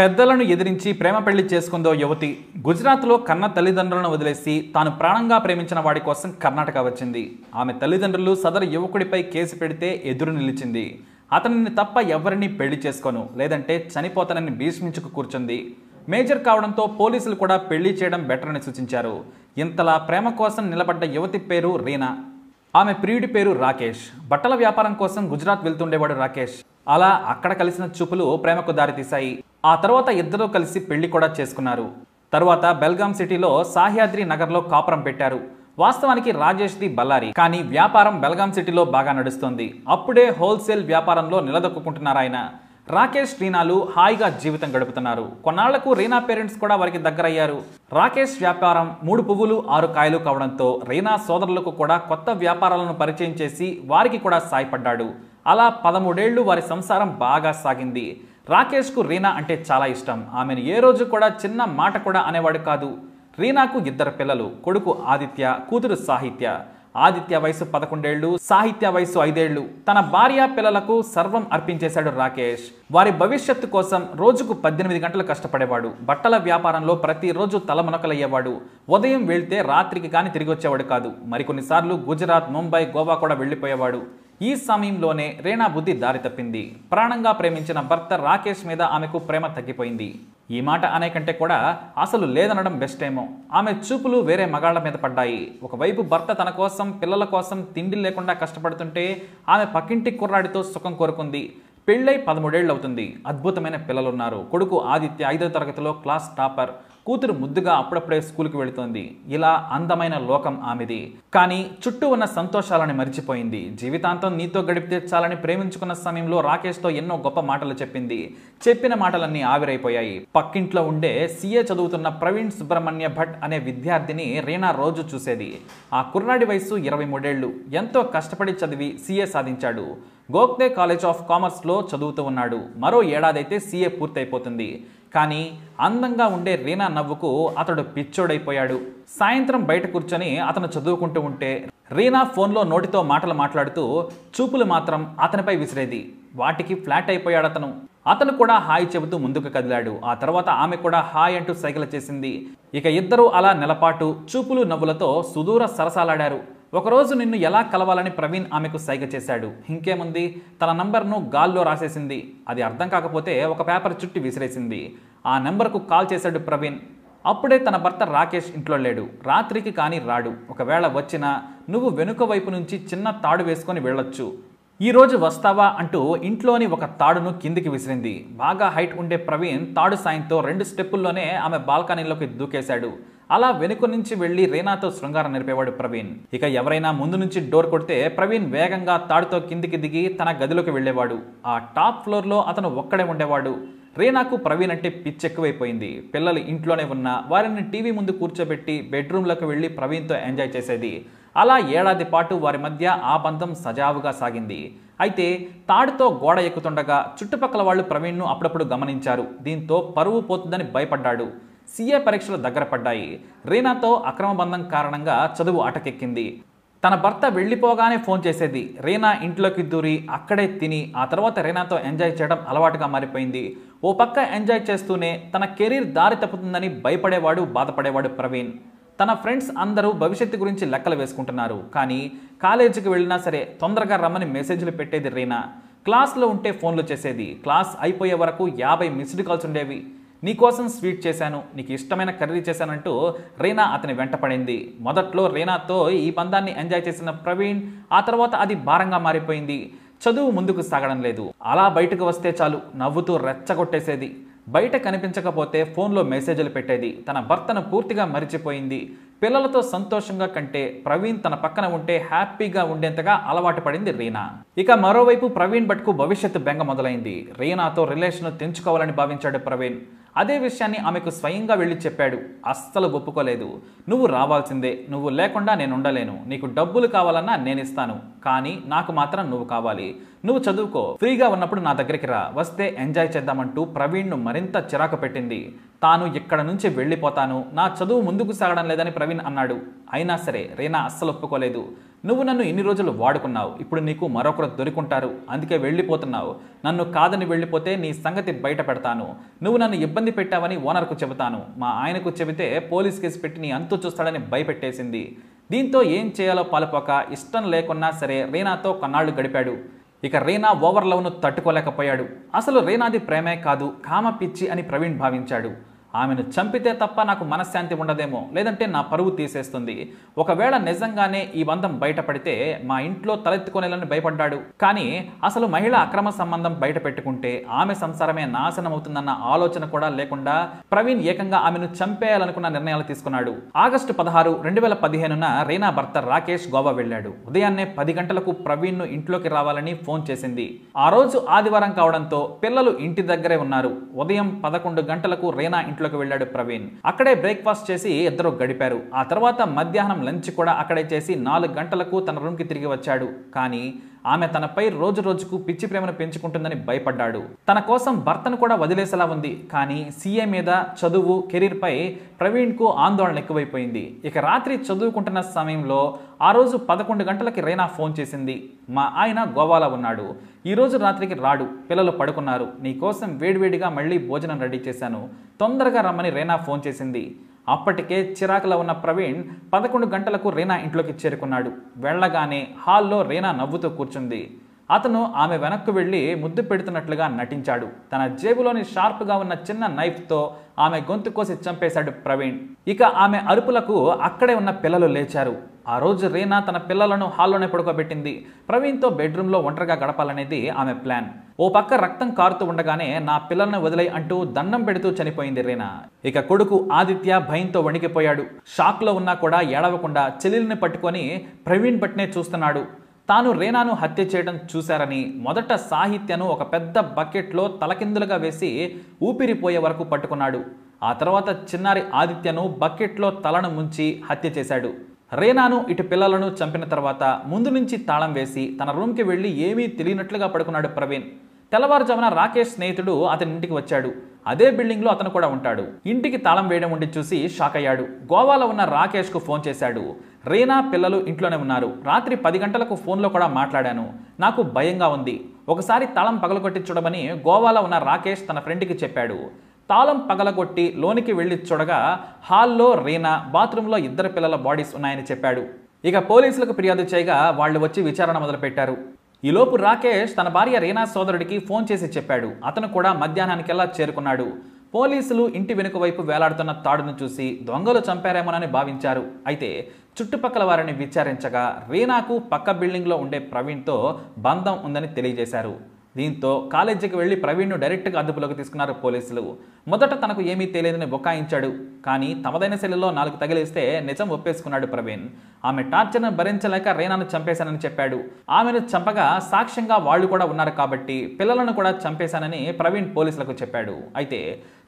పెద్దలను ఎదిరించి ప్రేమ పెళ్లి చేసుకుందో యువతి గుజరాత్లో కన్న తల్లిదండ్రులను వదిలేసి తాను ప్రాణంగా ప్రేమించిన వాడి కోసం కర్ణాటక వచ్చింది ఆమె తల్లిదండ్రులు సదరు యువకుడిపై కేసు పెడితే ఎదురు నిలిచింది అతనిని తప్ప ఎవరిని పెళ్లి చేసుకోను లేదంటే చనిపోతానని భీష్మించుకు కూర్చుంది మేజర్ కావడంతో పోలీసులు కూడా పెళ్లి చేయడం బెటర్ అని సూచించారు ఇంతలా ప్రేమ కోసం నిలబడ్డ యువతి పేరు రీనా ఆమె ప్రియుడి పేరు రాకేష్ బట్టల వ్యాపారం కోసం గుజరాత్ వెళ్తుండేవాడు రాకేష్ అలా అక్కడ కలిసిన చూపులు ప్రేమకు దారితీశాయి ఆ తర్వాత ఇద్దరూ కలిసి పెళ్లి కూడా చేసుకున్నారు తరువాత బెల్గాం సిటీలో సాహ్యాద్రి నగర్లో కాపురం పెట్టారు వాస్తవానికి రాజేష్ది బల్లారి కానీ వ్యాపారం బెల్గాం సిటీలో బాగా నడుస్తుంది అప్పుడే హోల్సేల్ వ్యాపారంలో నిలదొక్కుంటున్నారు ఆయన రాకేష్ రీనాలు హాయిగా జీవితం గడుపుతున్నారు కొన్నాళ్లకు రీనా పేరెంట్స్ కూడా వారికి దగ్గరయ్యారు రాకేష్ వ్యాపారం మూడు పువ్వులు ఆరు కాయలు కావడంతో రీనా సోదరులకు కూడా కొత్త వ్యాపారాలను పరిచయం చేసి వారికి కూడా సాయపడ్డాడు అలా పదమూడేళ్లు వారి సంసారం బాగా సాగింది రాకేష్కు రీనా అంటే చాలా ఇష్టం ఆమెను ఏ రోజు కూడా చిన్న మాట కూడా అనేవాడు కాదు రీనాకు ఇద్దరు పిల్లలు కొడుకు ఆదిత్య కూతురు సాహిత్య ఆదిత్య వయసు పదకొండేళ్లు సాహిత్య వయసు ఐదేళ్లు తన భార్య పిల్లలకు సర్వం అర్పించేశాడు రాకేష్ వారి భవిష్యత్తు కోసం రోజుకు పద్దెనిమిది గంటలు కష్టపడేవాడు బట్టల వ్యాపారంలో ప్రతిరోజు తలమునకలయ్యేవాడు ఉదయం వెళ్తే రాత్రికి కానీ తిరిగి వచ్చేవాడు కాదు మరికొన్నిసార్లు గుజరాత్ ముంబై గోవా కూడా వెళ్ళిపోయేవాడు ఈ సమయంలోనే రేణా బుద్ధి దారి తప్పింది ప్రాణంగా ప్రేమించిన భర్త రాకేష్ మీద ఆమెకు ప్రేమ తగ్గిపోయింది ఈ మాట అనే కంటే కూడా అసలు లేదనడం బెస్ట్ ఏమో ఆమె చూపులు వేరే మగాళ్ల మీద పడ్డాయి ఒకవైపు భర్త తన కోసం పిల్లల కోసం తిండి లేకుండా కష్టపడుతుంటే ఆమె పక్కింటి కుర్రాడితో సుఖం కోరుకుంది పెళ్ళై పదమూడేళ్ళు అవుతుంది అద్భుతమైన పిల్లలున్నారు కొడుకు ఆదిత్య ఐదో తరగతిలో క్లాస్ టాపర్ కూతురు ముద్దుగా అప్పుడప్పుడే స్కూల్కి వెళుతోంది ఇలా అందమైన లోకం ఆమెది కానీ చుట్టూ ఉన్న సంతోషాలని మరిచిపోయింది జీవితాంతం నీతో గడిపి తెచ్చాలని ప్రేమించుకున్న సమయంలో రాకేష్తో ఎన్నో గొప్ప మాటలు చెప్పింది చెప్పిన మాటలన్నీ ఆవిరైపోయాయి పక్కింట్లో ఉండే సీఏ చదువుతున్న ప్రవీణ్ సుబ్రహ్మణ్య భట్ అనే విద్యార్థిని రీనా రోజు చూసేది ఆ కుర్రాడి వయసు ఇరవై మూడేళ్లు ఎంతో కష్టపడి చదివి సీఏ సాధించాడు గోక్దే కాలేజ్ ఆఫ్ కామర్స్లో చదువుతూ ఉన్నాడు మరో ఏడాదైతే సీఏ పూర్తయిపోతుంది కానీ అందంగా ఉండే రీనా నవ్వుకు అతడు పిచ్చోడైపోయాడు సాయంత్రం బయట కూర్చొని అతను చదువుకుంటూ ఉంటే రీనా ఫోన్లో నోటితో మాటలు మాట్లాడుతూ చూపులు మాత్రం అతనిపై విసిరేది వాటికి ఫ్లాట్ అయిపోయాడు అతను అతను కూడా హాయ్ చెబుతూ ముందుకు కదిలాడు ఆ తర్వాత ఆమె కూడా హాయ్ అంటూ సైకిల్ చేసింది ఇక ఇద్దరూ అలా నెలపాటు చూపులు నవ్వులతో సుదూర సరసాలాడారు ఒకరోజు నిన్ను ఎలా కలవాలని ప్రవీణ్ ఆమెకు సైగ చేశాడు ఇంకేముంది తన నంబర్ను గాల్లో రాసేసింది అది అర్థం కాకపోతే ఒక పేపర్ చుట్టి విసిరేసింది ఆ నెంబర్కు కాల్ చేశాడు ప్రవీణ్ అప్పుడే తన భర్త రాకేష్ ఇంట్లో లేడు రాత్రికి కానీ రాడు ఒకవేళ వచ్చినా నువ్వు వెనుక వైపు నుంచి చిన్న తాడు వేసుకొని వెళ్ళొచ్చు ఈరోజు వస్తావా అంటూ ఇంట్లోని ఒక తాడును కిందికి విసిరింది బాగా హైట్ ఉండే ప్రవీణ్ తాడు సాయంతో రెండు స్టెప్పుల్లోనే ఆమె బాల్కనీలోకి దూకేశాడు అలా వెనుక నుంచి వెళ్లి రీనాతో శృంగారం నిలిపేవాడు ప్రవీణ్ ఇక ఎవరైనా ముందు నుంచి డోర్ కొడితే ప్రవీణ్ వేగంగా తాడుతో కిందికి దిగి తన గదిలోకి వెళ్లేవాడు ఆ టాప్ ఫ్లోర్లో అతను ఒక్కడే ఉండేవాడు రీనాకు ప్రవీణ్ అంటే పిచ్చి ఎక్కువైపోయింది పిల్లలు ఇంట్లోనే ఉన్న వారిని టీవీ ముందు కూర్చోబెట్టి బెడ్రూమ్లోకి వెళ్ళి ప్రవీణ్తో ఎంజాయ్ చేసేది అలా ఏడాది పాటు వారి మధ్య ఆ బంధం సజావుగా సాగింది అయితే తాడుతో గోడ ఎక్కుతుండగా చుట్టుపక్కల వాళ్ళు ప్రవీణ్ను అప్పుడప్పుడు గమనించారు దీంతో పరువు పోతుందని భయపడ్డాడు సీఏ పరీక్షలు దగ్గర పడ్డాయి రీనాతో అక్రమ బంధం కారణంగా చదువు అటకెక్కింది తన భర్త వెళ్ళిపోగానే ఫోన్ చేసేది రీనా ఇంట్లోకి దూరి అక్కడే తిని ఆ తర్వాత రీనాతో ఎంజాయ్ చేయడం అలవాటుగా మారిపోయింది ఓ పక్క ఎంజాయ్ చేస్తూనే తన కెరీర్ దారి తప్పుతుందని భయపడేవాడు బాధపడేవాడు ప్రవీణ్ తన ఫ్రెండ్స్ అందరూ భవిష్యత్తు గురించి లెక్కలు వేసుకుంటున్నారు కానీ కాలేజీకి వెళ్ళినా సరే తొందరగా రమ్మని మెసేజ్లు పెట్టేది రీనా క్లాస్లో ఉంటే ఫోన్లు చేసేది క్లాస్ అయిపోయే వరకు యాభై మిస్డ్ కాల్స్ ఉండేవి నీకోసం స్వీట్ చేశాను నీకు ఇష్టమైన కర్రీ చేశానంటూ రీనా అతని వెంటపడింది మొదట్లో రీనాతో ఈ పందాన్ని ఎంజాయ్ చేసిన ప్రవీణ్ ఆ తర్వాత అది భారంగా మారిపోయింది చదువు ముందుకు సాగడం లేదు అలా బయటకు వస్తే చాలు నవ్వుతూ రెచ్చగొట్టేసేది బయట కనిపించకపోతే ఫోన్లో మెసేజ్లు పెట్టేది తన భర్తను పూర్తిగా మరిచిపోయింది పిల్లలతో సంతోషంగా కంటే ప్రవీణ్ తన పక్కన ఉంటే హ్యాపీగా ఉండేంతగా అలవాటు పడింది రీనా ఇక మరోవైపు ప్రవీణ్ భట్కు భవిష్యత్తు బెంగ మొదలైంది రీనాతో రిలేషన్ తెంచుకోవాలని భావించాడు ప్రవీణ్ అదే విషయాన్ని ఆమెకు స్వయంగా వెళ్ళి చెప్పాడు అస్సలు ఒప్పుకోలేదు నువ్వు రావాల్సిందే నువ్వు లేకుండా నేను ఉండలేను నీకు డబ్బులు కావాలన్నా నేనిస్తాను కానీ నాకు మాత్రం నువ్వు కావాలి నువ్వు చదువుకో ఫ్రీగా ఉన్నప్పుడు నా దగ్గరికి రా వస్తే ఎంజాయ్ చేద్దామంటూ ప్రవీణ్ను మరింత చిరాకు పెట్టింది తాను ఇక్కడ నుంచి వెళ్ళిపోతాను నా చదువు ముందుకు సాగడం లేదని ప్రవీణ్ అన్నాడు అయినా సరే రీనా అస్సలు ఒప్పుకోలేదు నువ్వు నన్ను ఇన్ని రోజులు వాడుకున్నావు ఇప్పుడు నీకు మరొకరు దొరికుంటారు అందుకే వెళ్ళిపోతున్నావు నన్ను కాదని వెళ్ళిపోతే నీ సంగతి బయట పెడతాను నువ్వు నన్ను ఇబ్బంది పెట్టావని ఓనర్కు చెబుతాను మా ఆయనకు చెబితే పోలీస్ కేసు పెట్టి నీ అంతు చూస్తాడని భయపెట్టేసింది దీంతో ఏం చేయాలో పాలుపోక ఇష్టం లేకున్నా సరే రీనాతో కొన్నాళ్ళు గడిపాడు ఇక రీనా ఓవర్ లవ్ను తట్టుకోలేకపోయాడు అసలు రీనాది ప్రేమే కాదు కామ పిచ్చి అని ప్రవీణ్ భావించాడు ఆమెను చంపితే తప్ప నాకు మనశ్శాంతి ఉండదేమో లేదంటే నా పరువు తీసేస్తుంది ఒకవేళ నిజంగానే ఈ బంధం బయటపడితే మా ఇంట్లో తలెత్తుకునేలని భయపడ్డాడు కానీ అసలు మహిళ అక్రమ సంబంధం బయట పెట్టుకుంటే ఆమె సంసారమే నాశనం అవుతుందన్న ఆలోచన కూడా లేకుండా ప్రవీణ్ ఏకంగా ఆమెను చంపేయాలనుకున్న నిర్ణయాలు తీసుకున్నాడు ఆగస్టు పదహారు రెండు వేల పదిహేనున రీనా భర్త రాకేష్ గోవా వెళ్ళాడు ఉదయాన్నే పది గంటలకు ప్రవీణ్ను ఇంట్లోకి రావాలని ఫోన్ చేసింది ఆ రోజు ఆదివారం కావడంతో పిల్లలు ఇంటి దగ్గరే ఉన్నారు ఉదయం పదకొండు గంటలకు రీనా ఇంట్లో రెస్టారెంట్లోకి వెళ్ళాడు ప్రవీణ్ అక్కడే బ్రేక్ఫాస్ట్ చేసి ఇద్దరు గడిపారు ఆ తర్వాత మధ్యాహ్నం లంచ్ కూడా అక్కడే చేసి నాలుగు గంటలకు తన రూమ్కి తిరిగి వచ్చాడు కానీ ఆమె తనపై రోజు రోజుకు పిచ్చి ప్రేమను పెంచుకుంటుందని భయపడ్డాడు తన కోసం భర్తను కూడా వదిలేసేలా ఉంది కానీ సీఏ మీద చదువు కెరీర్పై ప్రవీణ్కు ఆందోళన ఎక్కువైపోయింది ఇక రాత్రి చదువుకుంటున్న సమయంలో ఆ రోజు పదకొండు గంటలకి రైనా ఫోన్ చేసింది మా ఆయన గోవాలో ఉన్నాడు ఈరోజు రాత్రికి రాడు పిల్లలు పడుకున్నారు నీకోసం వేడివేడిగా మళ్ళీ భోజనం రెడీ చేశాను తొందరగా రమ్మని రైనా ఫోన్ చేసింది అప్పటికే చిరాకులో ఉన్న ప్రవీణ్ పదకొండు గంటలకు రీనా ఇంట్లోకి చేరుకున్నాడు వెళ్ళగానే హాల్లో రీనా నవ్వుతూ కూర్చుంది అతను ఆమె వెనక్కు వెళ్ళి ముద్దు పెడుతున్నట్లుగా నటించాడు తన జేబులోని షార్ప్గా ఉన్న చిన్న నైఫ్తో ఆమె గొంతు కోసి చంపేశాడు ప్రవీణ్ ఇక ఆమె అరుపులకు అక్కడే ఉన్న పిల్లలు లేచారు ఆ రోజు రీనా తన పిల్లలను హాల్లోనే పడుకోబెట్టింది ప్రవీణ్తో బెడ్రూమ్లో ఒంటరిగా గడపాలనేది ఆమె ప్లాన్ ఓ పక్క రక్తం కారుతూ ఉండగానే నా పిల్లలను వదిలే అంటూ దండం పెడుతూ చనిపోయింది రీనా ఇక కొడుకు ఆదిత్య భయంతో వణికిపోయాడు షాక్లో ఉన్నా కూడా ఏడవకుండా చెల్లిల్ని పట్టుకొని ప్రవీణ్ బట్నే చూస్తున్నాడు తాను రేనాను హత్య చేయడం చూశారని మొదట సాహిత్యను ఒక పెద్ద బకెట్లో తలకిందులుగా వేసి ఊపిరిపోయే వరకు పట్టుకున్నాడు ఆ తర్వాత చిన్నారి ఆదిత్యను బకెట్లో తలను ముంచి హత్య చేశాడు రేనాను ఇటు పిల్లలను చంపిన తర్వాత ముందు నుంచి తాళం వేసి తన రూమ్కి వెళ్ళి ఏమీ తెలియనట్లుగా పడుకున్నాడు ప్రవీణ్ తెల్లవారుజామున రాకేష్ స్నేహితుడు అతని ఇంటికి వచ్చాడు అదే బిల్డింగ్లో అతను కూడా ఉంటాడు ఇంటికి తాళం వేయడం ఉండి చూసి షాక్ అయ్యాడు గోవాలో ఉన్న రాకేష్కు ఫోన్ చేశాడు రీనా పిల్లలు ఇంట్లోనే ఉన్నారు రాత్రి పది గంటలకు ఫోన్లో కూడా మాట్లాడాను నాకు భయంగా ఉంది ఒకసారి తాళం పగలగొట్టి చూడమని గోవాలో ఉన్న రాకేష్ తన ఫ్రెండ్కి చెప్పాడు తాళం పగలగొట్టి లోనికి వెళ్ళి చూడగా హాల్లో రీనా బాత్రూంలో ఇద్దరు పిల్లల బాడీస్ ఉన్నాయని చెప్పాడు ఇక పోలీసులకు ఫిర్యాదు చేయగా వాళ్ళు వచ్చి విచారణ మొదలుపెట్టారు ఈలోపు రాకేష్ తన భార్య రీనా సోదరుడికి ఫోన్ చేసి చెప్పాడు అతను కూడా మధ్యాహ్నానికెల్లా చేరుకున్నాడు పోలీసులు ఇంటి వెనుక వైపు వేలాడుతున్న తాడును చూసి దొంగలు చంపారేమోనని భావించారు అయితే చుట్టుపక్కల వారిని విచారించగా రీనాకు పక్క బిల్డింగ్లో ఉండే ప్రవీణ్తో బంధం ఉందని తెలియజేశారు దీంతో కాలేజీకి వెళ్ళి ప్రవీణ్ను డైరెక్ట్గా అదుపులోకి తీసుకున్నారు పోలీసులు మొదట తనకు ఏమీ తెలియదని బొకాయించాడు కానీ తమదైన శైలిలో నాలుగు తగిలిస్తే నిజం ఒప్పేసుకున్నాడు ప్రవీణ్ ఆమె టార్చర్ను భరించలేక రేనాను చంపేశానని చెప్పాడు ఆమెను చంపగా సాక్ష్యంగా వాళ్ళు కూడా ఉన్నారు కాబట్టి పిల్లలను కూడా చంపేశానని ప్రవీణ్ పోలీసులకు చెప్పాడు అయితే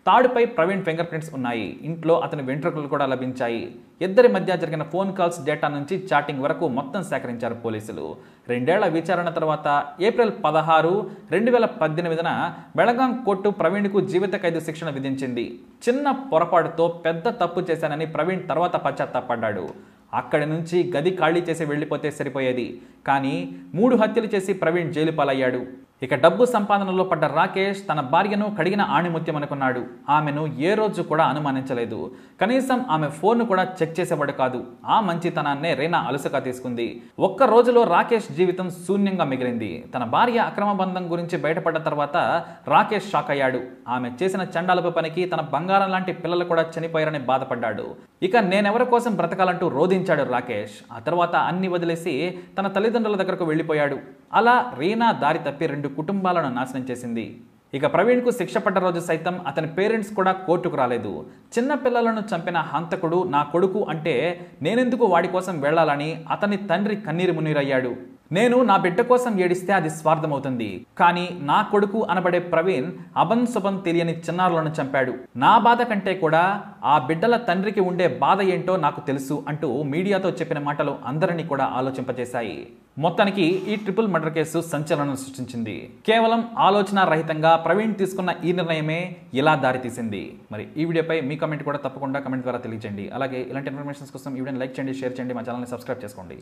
తాడుపై ప్రవీణ్ ఫింగర్ ప్రింట్స్ ఉన్నాయి ఇంట్లో అతని వెంట్రుకలు కూడా లభించాయి ఇద్దరి మధ్య జరిగిన ఫోన్ కాల్స్ డేటా నుంచి చాటింగ్ వరకు మొత్తం సేకరించారు పోలీసులు రెండేళ్ల విచారణ తర్వాత ఏప్రిల్ పదహారు రెండు వేల పద్దెనిమిదిన బెళగాం కోర్టు ప్రవీణ్కు జీవిత ఖైదు శిక్షణ విధించింది చిన్న పొరపాటుతో పెద్ద తప్పు చేశానని ప్రవీణ్ తర్వాత పశ్చాత్తాపడ్డాడు అక్కడి నుంచి గది ఖాళీ చేసి వెళ్ళిపోతే సరిపోయేది కానీ మూడు హత్యలు చేసి ప్రవీణ్ జైలు పాలయ్యాడు ఇక డబ్బు సంపాదనలో పడ్డ రాకేష్ తన భార్యను కడిగిన ఆణిముత్యం అనుకున్నాడు ఆమెను ఏ రోజు కూడా అనుమానించలేదు కనీసం ఆమె ఫోన్ను కూడా చెక్ చేసేవాడు కాదు ఆ మంచితనాన్నే రేనా అలుసగా తీసుకుంది ఒక్క రోజులో రాకేష్ జీవితం శూన్యంగా మిగిలింది తన భార్య అక్రమ బంధం గురించి బయటపడ్డ తర్వాత రాకేష్ షాక్ అయ్యాడు ఆమె చేసిన చండాలపు పనికి తన బంగారం లాంటి పిల్లలు కూడా చనిపోయారని బాధపడ్డాడు ఇక నేనెవరి కోసం బ్రతకాలంటూ రోధించాడు రాకేష్ ఆ తర్వాత అన్ని వదిలేసి తన తల్లిదండ్రుల దగ్గరకు వెళ్ళిపోయాడు అలా రీనా దారి తప్పి రెండు కుటుంబాలను నాశనం చేసింది ఇక ప్రవీణ్కు శిక్ష పడ్డ రోజు సైతం అతని పేరెంట్స్ కూడా కోర్టుకు రాలేదు చిన్న పిల్లలను చంపిన హంతకుడు నా కొడుకు అంటే నేనెందుకు వాడి కోసం వెళ్లాలని అతని తండ్రి కన్నీరు మున్నీరయ్యాడు నేను నా బిడ్డ కోసం ఏడిస్తే అది స్వార్థమవుతుంది కానీ నా కొడుకు అనబడే ప్రవీణ్ అబన్ శుభం తెలియని చిన్నారులను చంపాడు నా బాధ కంటే కూడా ఆ బిడ్డల తండ్రికి ఉండే బాధ ఏంటో నాకు తెలుసు అంటూ మీడియాతో చెప్పిన మాటలు అందరినీ కూడా ఆలోచింపజేశాయి మొత్తానికి ఈ ట్రిపుల్ మర్డర్ కేసు సంచలనం సృష్టించింది కేవలం ఆలోచన రహితంగా ప్రవీణ్ తీసుకున్న ఈ నిర్ణయమే ఇలా దారితీసింది మరి ఈ వీడియోపై మీ కమెంట్ కూడా తప్పకుండా కమెంట్ ద్వారా తెలియజేయండి అలాగే ఇలాంటి ఇన్ఫర్మేషన్స్ కోసం ఈ వీడియోని లైక్ చేయండి షేర్ చేయండి మా ఛానల్ని సబ్స్క్రైబ్ చేసుకోండి